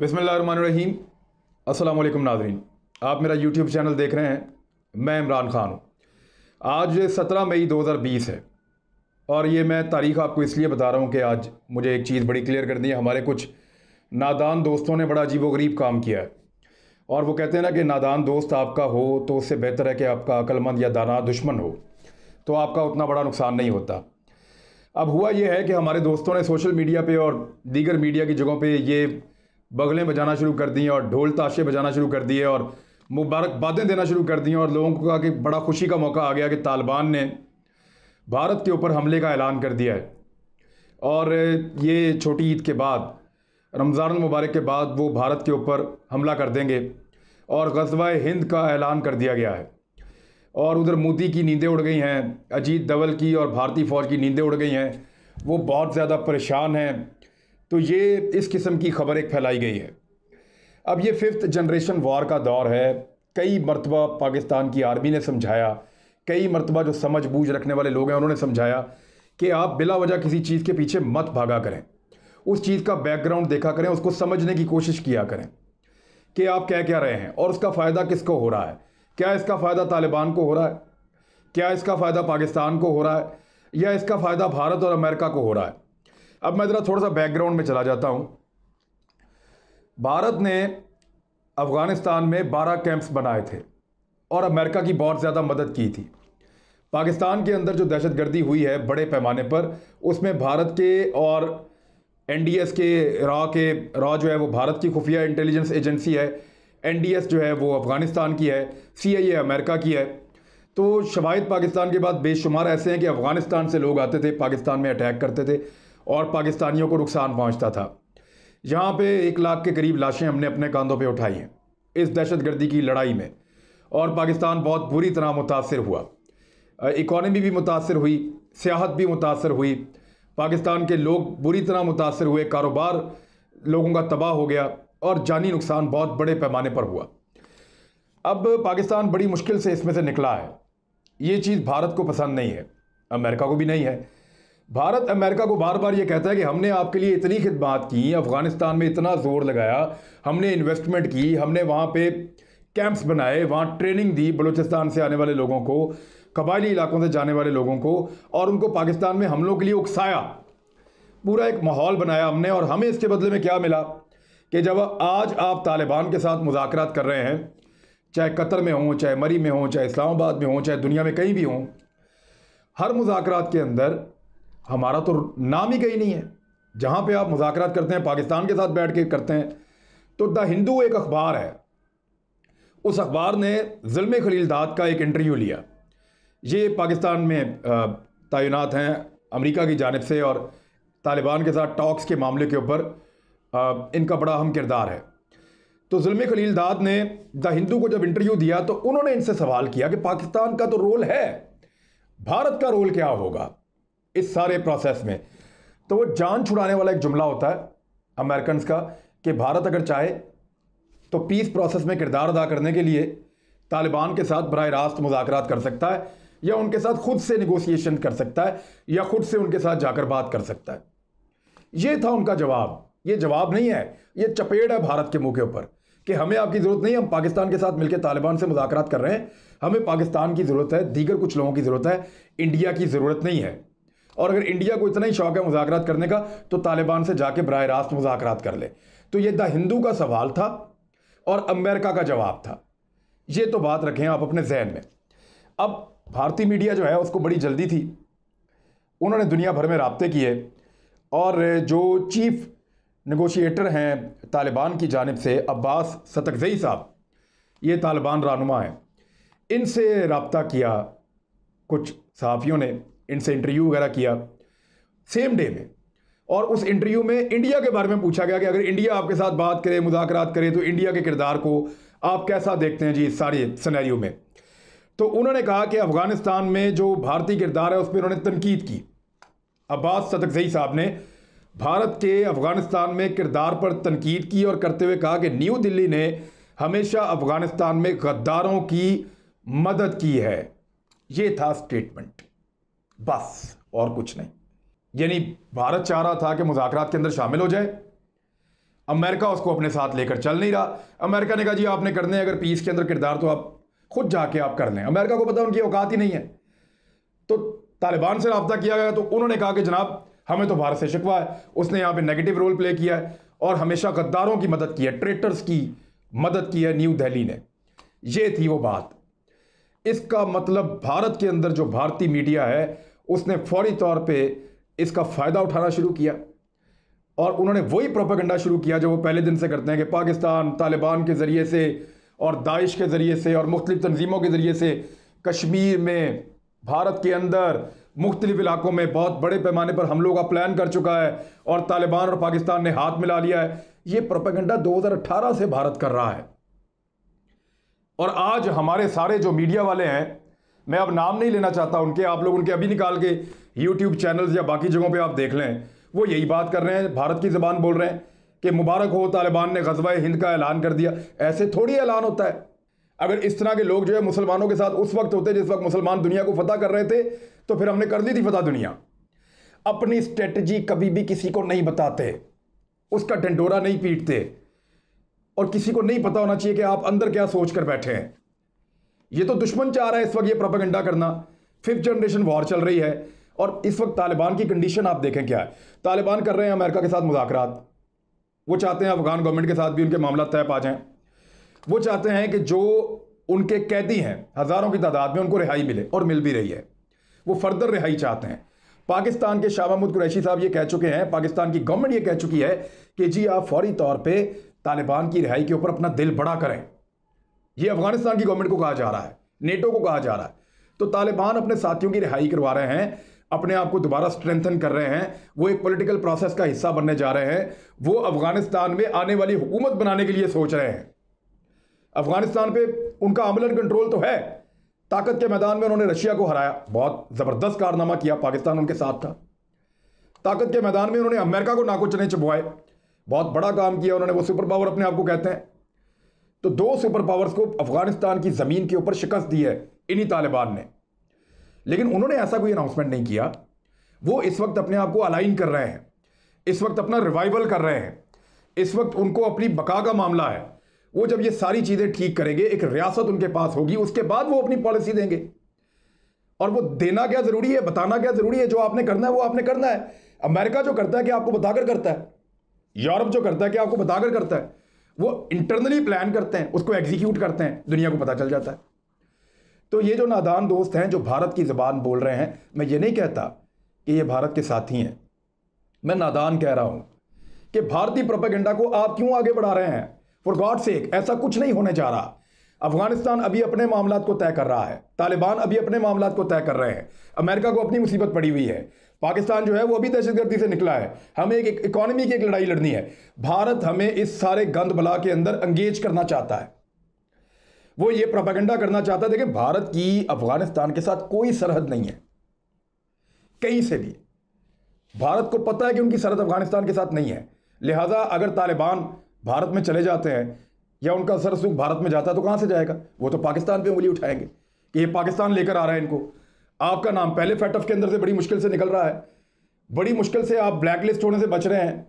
बसमीम अल्लाम नाजरीन आप मेरा यूट्यूब चैनल देख रहे हैं मैं इमरान ख़ान हूँ आज सत्रह मई 2020 है और ये मैं तारीख़ आपको इसलिए बता रहा हूँ कि आज मुझे एक चीज़ बड़ी क्लियर करनी है हमारे कुछ नादान दोस्तों ने बड़ा अजीबोगरीब काम किया है और वो कहते हैं ना कि नादान दोस्त आपका हो तो उससे बेहतर है कि आपका अक्लमंद या दाना दुश्मन हो तो आपका उतना बड़ा नुकसान नहीं होता अब हुआ यह है कि हमारे दोस्तों ने सोशल मीडिया पे और दीगर मीडिया की जगहों पे ये बगलें बजाना शुरू कर दी और ढोल ताशे बजाना शुरू कर दिए और मुबारकबादें देना शुरू कर दी और लोगों को कहा कि बड़ा खुशी का मौका आ गया कि तालिबान ने भारत के ऊपर हमले का ऐलान कर दिया है और ये छोटी ईद के बाद रमज़ान मुबारक के बाद वो भारत के ऊपर हमला कर देंगे और गजवा हिंद का ऐलान कर दिया गया है और उधर मोदी की नींदें उड़ गई हैं अजीत दवल की और भारतीय फ़ौज की नींदें उड़ गई हैं वो बहुत ज़्यादा परेशान हैं तो ये इस किस्म की खबर एक फैलाई गई है अब ये फिफ्थ जनरेशन वार का दौर है कई मरतबा पाकिस्तान की आर्मी ने समझाया कई मरतबा जो समझ बूझ रखने वाले लोग हैं उन्होंने समझाया कि आप बिला वजह किसी चीज़ के पीछे मत भागा करें उस चीज़ का बैकग्राउंड देखा करें उसको समझने की कोशिश किया करें कि आप क्या क्या रहे हैं और उसका फ़ायदा किसको हो रहा है क्या इसका फ़ायदा तालिबान को हो रहा है क्या इसका फ़ायदा पाकिस्तान को हो रहा है या इसका फ़ायदा भारत और अमेरिका को हो रहा है अब मैं ज़रा थोड़ा सा बैकग्राउंड में चला जाता हूँ भारत ने अफ़गानिस्तान में 12 कैंप्स बनाए थे और अमेरिका की बहुत ज़्यादा मदद की थी पाकिस्तान के अंदर जो दहशतगर्दी हुई है बड़े पैमाने पर उसमें भारत के और एन के रॉ के रॉ जो है वो भारत की खुफिया इंटेलिजेंस एजेंसी है एन जो है वो अफ़गानिस्तान की है सी अमेरिका की है तो शवाहिद पाकिस्तान के बाद बेशुमार ऐसे हैं कि अफ़गानिस्तान से लोग आते थे पाकिस्तान में अटैक करते थे और पाकिस्तानियों को नुकसान पहुँचता था यहाँ पे एक लाख के करीब लाशें हमने अपने कंधों पे उठाई हैं इस दहशतगर्दी की लड़ाई में और पाकिस्तान बहुत बुरी तरह मुतासर हुआ इकॉनमी भी मुतासर हुई सियाहत भी मुतासर हुई पाकिस्तान के लोग बुरी तरह मुतासर हुए कारोबार लोगों का तबाह हो गया और जानी नुकसान बहुत बड़े पैमाने पर हुआ अब पाकिस्तान बड़ी मुश्किल से इसमें से निकला है ये चीज़ भारत को पसंद नहीं है अमेरिका को भी नहीं है भारत अमेरिका को बार बार ये कहता है कि हमने आपके लिए इतनी खिदमत की अफ़गानिस्तान में इतना ज़ोर लगाया हमने इन्वेस्टमेंट की हमने वहाँ पे कैंप्स बनाए वहाँ ट्रेनिंग दी बलूचिस्तान से आने वाले लोगों को कबायली इलाकों से जाने वाले लोगों को और उनको पाकिस्तान में हमलों के लिए उकसाया पूरा एक माहौल बनाया हमने और हमें इसके बदले में क्या मिला कि जब आज आप तालिबान के साथ मुजाकर कर रहे हैं चाहे कतर में हों चाहे मरी में हों चाहे इस्लामाबाद में हों चाहे दुनिया में कहीं भी हों हर मुजाकर के अंदर हमारा तो नाम ही कहीं नहीं है जहाँ पे आप मुजाकर करते हैं पाकिस्तान के साथ बैठ के करते हैं तो द हिंदू एक अखबार है उस अखबार ने जुल्म खलीलदाद का एक इंटरव्यू लिया ये पाकिस्तान में तैनात हैं अमेरिका की जानब से और तालिबान के साथ टॉक्स के मामले के ऊपर इनका बड़ा अहम किरदार है तो जुल्म दाद ने द हिंदू को जब इंटरव्यू दिया तो उन्होंने इनसे सवाल किया कि पाकिस्तान का तो रोल है भारत का रोल क्या होगा इस सारे प्रोसेस में तो वो जान छुड़ाने वाला एक जुमला होता है अमेरिकन का कि भारत अगर चाहे तो पीस प्रोसेस में किरदार अदा करने के लिए तालिबान के साथ बर रास्त मुजाकर कर सकता है या उनके साथ खुद से निगोसिएशन कर सकता है या खुद से उनके साथ जाकर बात कर सकता है ये था उनका जवाब ये जवाब नहीं है ये चपेट है भारत के मौके ऊपर कि हमें आपकी ज़रूरत नहीं हम पाकिस्तान के साथ मिलकर तालिबान से मुजाकर कर रहे हैं हमें पाकिस्तान की ज़रूरत है दीगर कुछ लोगों की ज़रूरत है इंडिया की ज़रूरत नहीं है और अगर इंडिया को इतना ही शौक है मुजाकर करने का तो तालिबान से जाके बरह रास्त मुजाकर कर ले तो ये द हिंदू का सवाल था और अमेरिका का जवाब था ये तो बात रखें आप अपने जहन में अब भारतीय मीडिया जो है उसको बड़ी जल्दी थी उन्होंने दुनिया भर में रबते किए और जो चीफ नगोशिएटर हैं तालिबान की जानब से अब्बास सतकजई साहब ये तालिबान रानुमा हैं इनसे रबता किया कुछ सहाफ़ियों ने इनसे इंटरव्यू वगैरह किया सेम डे में और उस इंटरव्यू में इंडिया के बारे में पूछा गया कि अगर इंडिया आपके साथ बात करे मुदाकरात करे तो इंडिया के किरदार को आप कैसा देखते हैं जी इस सारे सनेरियो में तो उन्होंने कहा कि अफ़गानिस्तान में जो भारतीय किरदार है उस पर उन्होंने तनकीद की अब्बास सदकजई साहब ने भारत के अफ़गानिस्तान में किरदार पर तनकीद की और करते हुए कहा कि न्यू दिल्ली ने हमेशा अफ़गानिस्तान में गद्दारों की मदद की है ये था स्टेटमेंट बस और कुछ नहीं यानी भारत चाह रहा था कि मुजाकर के अंदर शामिल हो जाए अमेरिका उसको अपने साथ लेकर चल नहीं रहा अमेरिका ने कहा जी आपने करने अगर पीस के अंदर किरदार तो आप खुद जाके आप कर लें अमेरिका को पता उनकी औकात ही नहीं है तो तालिबान से रबता किया गया तो उन्होंने कहा कि जनाब हमें तो भारत से शिकवा है उसने यहाँ पे नेगेटिव रोल प्ले किया है और हमेशा गद्दारों की मदद की है ट्रेटर्स की मदद की है न्यू दिल्ली ने यह थी वो बात इसका मतलब भारत के अंदर जो भारतीय मीडिया है उसने फौरी तौर पे इसका फ़ायदा उठाना शुरू किया और उन्होंने वही प्रोपागंडा शुरू किया जो वो पहले दिन से करते हैं कि पाकिस्तान तालिबान के ज़रिए से और दाइश के ज़रिए से और मुख्तलिफ़ तनजीमों के ज़रिए से कश्मीर में भारत के अंदर मुख्तलिफ इलाकों में बहुत बड़े पैमाने पर हमलों का प्लान कर चुका है और तालिबान और पाकिस्तान ने हाथ मिला लिया है ये प्रोपागंडा 2018 से भारत कर रहा है और आज हमारे सारे जो मीडिया वाले हैं मैं अब नाम नहीं लेना चाहता उनके आप लोग उनके अभी निकाल के यूट्यूब चैनल्स या बाकी जगहों पर आप देख लें वो यही बात कर रहे हैं भारत की ज़बान बोल रहे हैं कि मुबारक हो तालिबान ने गजवा हिंद का ऐलान कर दिया ऐसे थोड़ी ऐलान होता है अगर इस तरह के लोग जो है मुसलमानों के साथ उस वक्त होते जिस वक्त मुसलमान दुनिया को फतह कर रहे थे तो फिर हमने कर दी थी फतह दुनिया अपनी स्ट्रेटजी कभी भी किसी को नहीं बताते उसका ढंडोरा नहीं पीटते और किसी को नहीं पता होना चाहिए कि आप अंदर क्या सोच कर बैठे हैं ये तो दुश्मन चाह रहा है इस वक्त ये प्रोपेगेंडा करना फिफ्थ जनरेशन वॉर चल रही है और इस वक्त तालिबान की कंडीशन आप देखें क्या है तालिबान कर रहे हैं अमेरिका के साथ मुजाकरात वो चाहते हैं अफगान गवर्नमेंट के साथ भी उनके मामला तय पा जाए वो चाहते हैं कि जो उनके कैदी हैं हज़ारों की तादाद में उनको रिहाई मिले और मिल भी रही है वो फर्दर रिहाई चाहते हैं पाकिस्तान के शाह महमूद कुरैशी साहब ये कह चुके हैं पाकिस्तान की गवर्नमेंट ये कह चुकी है कि जी आप फौरी तौर पर तालिबान की रिहाई के ऊपर अपना दिल बड़ा करें ये अफगानिस्तान की गवर्नमेंट को कहा जा रहा है नेटो को कहा जा रहा है तो तालिबान अपने साथियों की रिहाई करवा रहे हैं अपने आप को दोबारा स्ट्रेंथन कर रहे हैं वो एक पॉलिटिकल प्रोसेस का हिस्सा बनने जा रहे हैं वो अफगानिस्तान में आने वाली हुकूमत बनाने के लिए सोच रहे हैं अफगानिस्तान पे उनका अमलन कंट्रोल तो है ताकत के मैदान में उन्होंने रशिया को हराया बहुत ज़बरदस्त कारनामा किया पाकिस्तान उनके साथ था ताकत के मैदान में उन्होंने अमेरिका को नाकुचने चुपवाए बहुत बड़ा काम किया उन्होंने वो सुपर पावर अपने आप को कहते हैं तो दो सुपर पावर्स को अफगानिस्तान की ज़मीन के ऊपर शिकस्त दी है इन्हीं तालिबान ने लेकिन उन्होंने ऐसा कोई अनाउंसमेंट नहीं किया वो इस वक्त अपने आप को अलाइन कर रहे हैं इस वक्त अपना रिवाइवल कर रहे हैं इस वक्त उनको अपनी बका का मामला है वो जब ये सारी चीज़ें ठीक करेंगे एक रियासत उनके पास होगी उसके बाद वो अपनी पॉलिसी देंगे और वो देना क्या ज़रूरी है बताना क्या ज़रूरी है जो आपने करना है वो आपने करना है अमेरिका जो करता है कि आपको बताकर करता है यूरोप जो करता है कि आपको बताकर करता है वो इंटरनली प्लान करते हैं उसको एग्जीक्यूट करते हैं दुनिया को पता चल जाता है तो ये जो नादान दोस्त हैं जो भारत की ज़बान बोल रहे हैं मैं ये नहीं कहता कि ये भारत के साथी हैं मैं नादान कह रहा हूँ कि भारतीय प्रोपेगेंडा को आप क्यों आगे बढ़ा रहे हैं फॉर गॉड सेक ऐसा कुछ नहीं होने जा रहा अफगानिस्तान अभी अपने मामला को तय कर रहा है तालिबान अभी अपने मामला को तय कर रहे हैं अमेरिका को अपनी मुसीबत पड़ी हुई है पाकिस्तान जो है वो अभी दहशतगर्दी से निकला है हमें एक इकोनॉमी की एक लड़ाई लड़नी है भारत हमें इस सारे गंद बला के अंदर अंगेज करना चाहता है वो ये प्रोपागेंडा करना चाहता है देखिए भारत की अफगानिस्तान के साथ कोई सरहद नहीं है कहीं से भी भारत को पता है कि उनकी सरहद अफगानिस्तान के साथ नहीं है लिहाजा अगर तालिबान भारत में चले जाते हैं या उनका सरसुख भारत में जाता है तो कहाँ से जाएगा वो तो पाकिस्तान पे उंगली उठाएंगे कि ये पाकिस्तान लेकर आ रहा है इनको आपका नाम पहले फैट ऑफ के अंदर से बड़ी मुश्किल से निकल रहा है बड़ी मुश्किल से आप ब्लैक लिस्ट होने से बच रहे हैं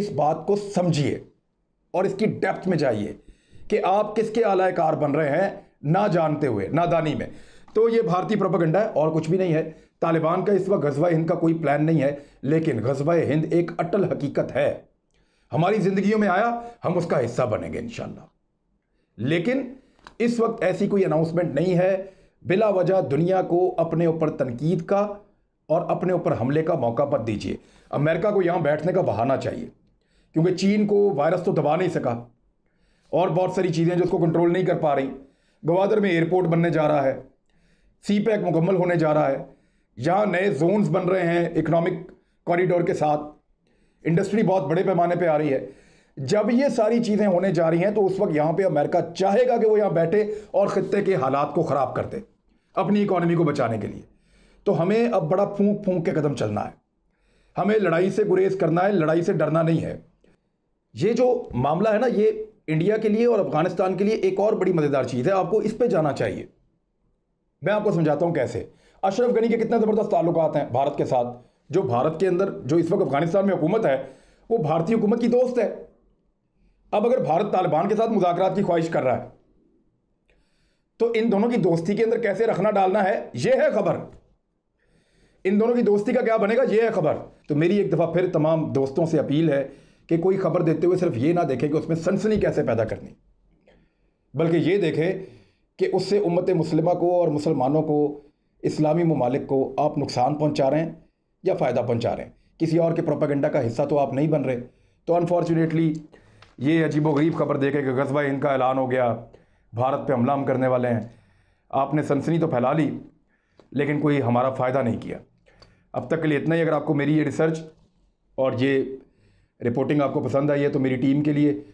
इस बात को समझिए और इसकी डेप्थ में जाइए कि आप किसके आलायकार बन रहे हैं ना जानते हुए नादानी में तो ये भारतीय प्रोपगंडा है और कुछ भी नहीं है तालिबान का इस वक्त गजबा हिंद का कोई प्लान नहीं है लेकिन गजबा हिंद एक अटल हकीकत है हमारी जिंदगियों में आया हम उसका हिस्सा बनेंगे इन लेकिन इस वक्त ऐसी कोई अनाउंसमेंट नहीं है बिला वजह दुनिया को अपने ऊपर तनकीद का और अपने ऊपर हमले का मौका मत दीजिए अमेरिका को यहाँ बैठने का बहाना चाहिए क्योंकि चीन को वायरस तो दबा नहीं सका और बहुत सारी चीज़ें जो उसको कंट्रोल नहीं कर पा रही गवादर में एयरपोर्ट बनने जा रहा है सी पैक मुकम्मल होने जा रहा है यहाँ नए जोन्स बन रहे हैं इकोनॉमिक कॉरिडोर के साथ इंडस्ट्री बहुत बड़े पैमाने पे आ रही है जब ये सारी चीज़ें होने जा रही हैं तो उस वक्त यहाँ पे अमेरिका चाहेगा कि वो यहाँ बैठे और ख़त्े के हालात को ख़राब कर दे अपनी इकोनॉमी को बचाने के लिए तो हमें अब बड़ा फूंक फूंक के कदम चलना है हमें लड़ाई से गुरेज करना है लड़ाई से डरना नहीं है ये जो मामला है ना ये इंडिया के लिए और अफगानिस्तान के लिए एक और बड़ी मज़ेदार चीज़ है आपको इस पर जाना चाहिए मैं आपको समझाता हूँ कैसे अशरफ गनी के कितने ज़बरदस्त ताल्लुकात हैं भारत के साथ जो भारत के अंदर जो इस वक्त अफगानिस्तान में हुकूमत है वो भारतीय हुकूमत की दोस्त है अब अगर भारत तालिबान के साथ मुजाकर की ख्वाहिश कर रहा है तो इन दोनों की दोस्ती के अंदर कैसे रखना डालना है यह है खबर इन दोनों की दोस्ती का क्या बनेगा यह है खबर तो मेरी एक दफ़ा फिर तमाम दोस्तों से अपील है कि कोई खबर देते हुए सिर्फ ये ना देखें कि उसमें सनसनी कैसे पैदा करनी बल्कि ये देखें कि उससे उम्मत मुसलमा को और मुसलमानों को इस्लामी ममालिक को आप नुकसान पहुँचा रहे हैं या फ़ायदा पहुँचा रहे हैं किसी और के प्रोपागेंडा का हिस्सा तो आप नहीं बन रहे तो अनफॉर्चुनेटली ये अजीबो गरीब खबर देखे कि गजबा इनका ऐलान हो गया भारत पे हमला हम करने वाले हैं आपने सनसनी तो फैला ली लेकिन कोई हमारा फ़ायदा नहीं किया अब तक के लिए इतना ही अगर आपको मेरी ये रिसर्च और ये रिपोर्टिंग आपको पसंद आई है तो मेरी टीम के लिए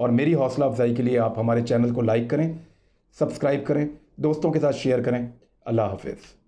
और मेरी हौसला अफजाई के लिए आप हमारे चैनल को लाइक करें सब्सक्राइब करें दोस्तों के साथ शेयर करें अल्लाह हाफिज़